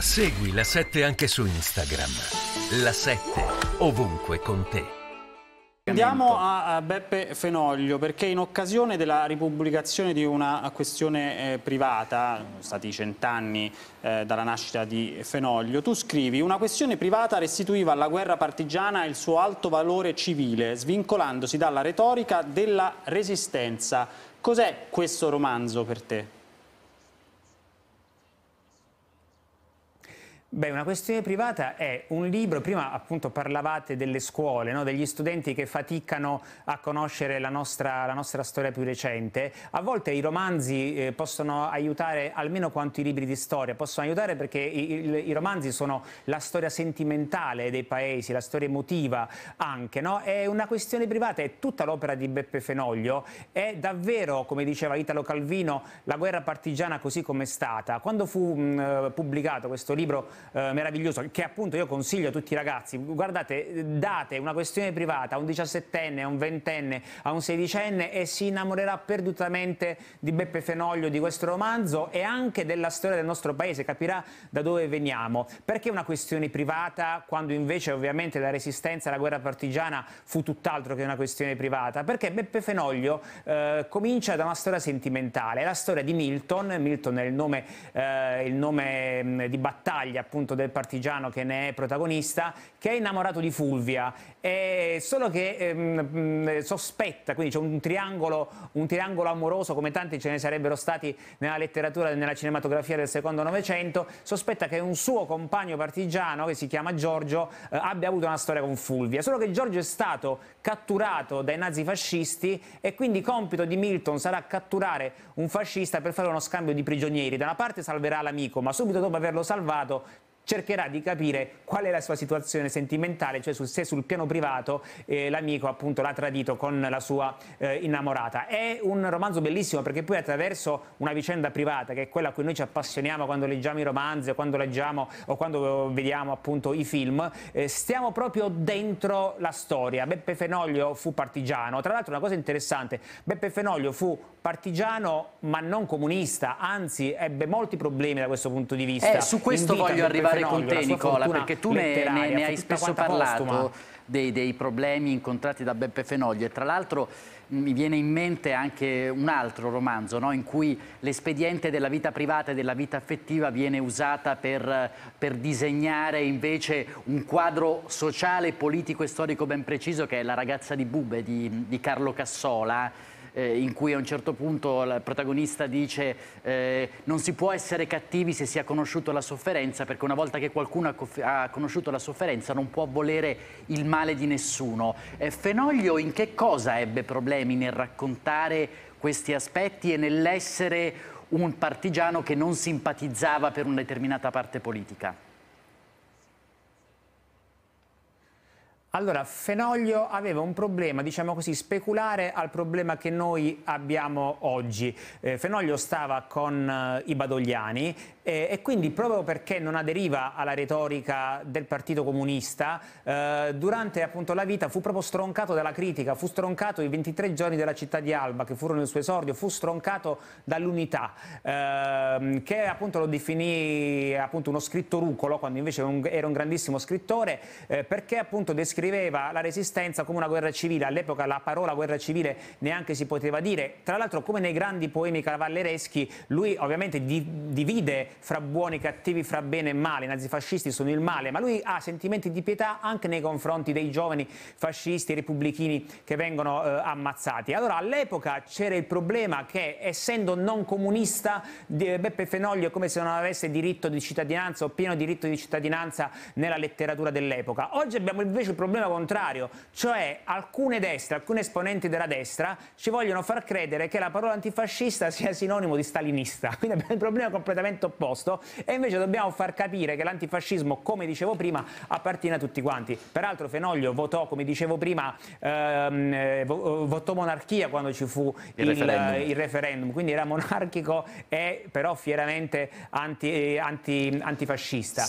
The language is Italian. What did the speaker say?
Segui la 7 anche su Instagram. La 7 ovunque con te. Andiamo a Beppe Fenoglio perché in occasione della ripubblicazione di una questione eh, privata, sono stati cent'anni eh, dalla nascita di Fenoglio, tu scrivi una questione privata restituiva alla guerra partigiana il suo alto valore civile, svincolandosi dalla retorica della resistenza. Cos'è questo romanzo per te? Beh, una questione privata è un libro, prima appunto parlavate delle scuole, no? degli studenti che faticano a conoscere la nostra, la nostra, storia più recente, a volte i romanzi eh, possono aiutare almeno quanto i libri di storia, possono aiutare perché i, i, i romanzi sono la storia sentimentale dei paesi, la storia emotiva anche, no? è una questione privata, è tutta l'opera di Beppe Fenoglio, è davvero, come diceva Italo Calvino, la guerra partigiana così com'è stata. Quando fu mh, pubblicato questo libro, eh, meraviglioso che appunto io consiglio a tutti i ragazzi, guardate, date una questione privata a un 17enne, a un 20enne, a un 16enne e si innamorerà perdutamente di Beppe Fenoglio, di questo romanzo e anche della storia del nostro paese, capirà da dove veniamo. Perché una questione privata quando invece ovviamente la resistenza alla guerra partigiana fu tutt'altro che una questione privata? Perché Beppe Fenoglio eh, comincia da una storia sentimentale, la storia di Milton, Milton è il nome, eh, il nome mm, di battaglia appunto del partigiano che ne è protagonista, che è innamorato di Fulvia, e solo che ehm, sospetta, quindi c'è un triangolo, un triangolo amoroso come tanti ce ne sarebbero stati nella letteratura e nella cinematografia del secondo Novecento, sospetta che un suo compagno partigiano, che si chiama Giorgio, eh, abbia avuto una storia con Fulvia, solo che Giorgio è stato catturato dai nazifascisti e quindi compito di Milton sarà catturare un fascista per fare uno scambio di prigionieri. Da una parte salverà l'amico, ma subito dopo averlo salvato cercherà di capire qual è la sua situazione sentimentale, cioè se sul piano privato eh, l'amico appunto l'ha tradito con la sua eh, innamorata. È un romanzo bellissimo perché poi attraverso una vicenda privata, che è quella a cui noi ci appassioniamo quando leggiamo i romanzi, quando leggiamo o quando vediamo appunto i film, eh, stiamo proprio dentro la storia. Beppe Fenoglio fu partigiano, tra l'altro una cosa interessante, Beppe Fenoglio fu partigiano ma non comunista, anzi ebbe molti problemi da questo punto di vista. Eh, su questo Invitami voglio arrivare parlare con te Nicola, perché tu ne, ne, ne hai spesso parlato dei, dei problemi incontrati da Beppe Fenoglio e tra l'altro mm, mi viene in mente anche un altro romanzo no? in cui l'espediente della vita privata e della vita affettiva viene usata per, per, disegnare invece un quadro sociale, politico e storico ben preciso che è La ragazza di Bube di, di Carlo Cassola eh, in cui a un certo punto il protagonista dice eh, non si può essere cattivi se si ha conosciuto la sofferenza perché una volta che qualcuno ha, ha conosciuto la sofferenza non può volere il male di nessuno. Eh, Fenoglio in che cosa ebbe problemi nel raccontare questi aspetti e nell'essere un partigiano che non simpatizzava per una determinata parte politica? Allora, Fenoglio aveva un problema, diciamo così, speculare al problema che noi abbiamo oggi. Eh, Fenoglio stava con eh, i Badogliani eh, e quindi proprio perché non aderiva alla retorica del Partito Comunista, eh, durante appunto, la vita fu proprio stroncato dalla critica, fu stroncato i 23 giorni della città di Alba, che furono il suo esordio, fu stroncato dall'unità, eh, che appunto lo definì appunto, uno scritto rucolo, quando invece un, era un grandissimo scrittore, eh, perché appunto descriveva la resistenza come una guerra civile, all'epoca la parola guerra civile neanche si poteva dire, tra l'altro come nei grandi poemi cavallereschi lui ovviamente di, divide fra buoni e cattivi, fra bene e male, i nazifascisti sono il male, ma lui ha sentimenti di pietà anche nei confronti dei giovani fascisti e repubblichini che vengono eh, ammazzati. Allora all'epoca c'era il problema che essendo non comunista eh, Beppe Fenoglio è come se non avesse diritto di cittadinanza o pieno diritto di cittadinanza nella letteratura dell'epoca. Oggi abbiamo invece il problema contrario, cioè alcune destre, alcuni esponenti della destra ci vogliono far credere che la parola antifascista sia sinonimo di stalinista. Quindi abbiamo il problema completamente opposto opposto e invece dobbiamo far capire che l'antifascismo, come dicevo prima, appartiene a tutti quanti. Peraltro Fenoglio votò, come dicevo prima, ehm, eh, eh, votò monarchia quando ci fu il, il, referendum. il, referendum. quindi era monarchico e però fieramente anti, eh, anti, antifascista.